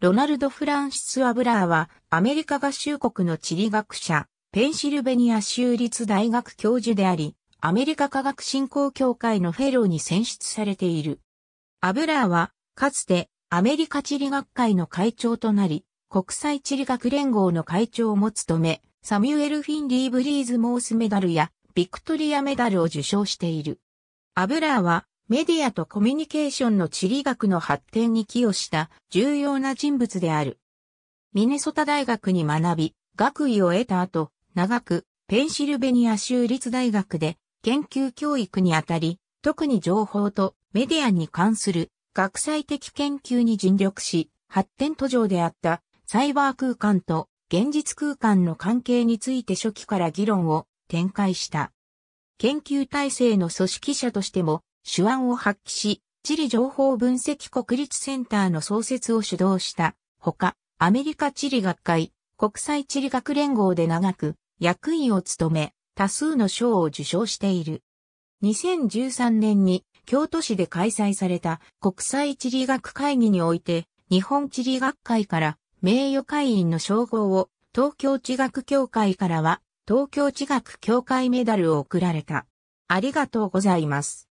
ロナルド・フランシス・アブラーは、アメリカ合衆国の地理学者、ペンシルベニア州立大学教授であり、アメリカ科学振興協会のフェローに選出されている。アブラーは、かつて、アメリカ地理学会の会長となり、国際地理学連合の会長も務め、サミュエル・フィンリー・ブリーズ・モースメダルや、ビクトリアメダルを受賞している。アブラーは、メディアとコミュニケーションの地理学の発展に寄与した重要な人物である。ミネソタ大学に学び、学位を得た後、長くペンシルベニア州立大学で研究教育にあたり、特に情報とメディアに関する学際的研究に尽力し、発展途上であったサイバー空間と現実空間の関係について初期から議論を展開した。研究体制の組織者としても手腕を発揮し、地理情報分析国立センターの創設を主導したほか、アメリカ地理学会、国際地理学連合で長く役員を務め、多数の賞を受賞している。2013年に京都市で開催された国際地理学会議において、日本地理学会から名誉会員の称号を、東京地学協会からは東京地学協会メダルを贈られた。ありがとうございます。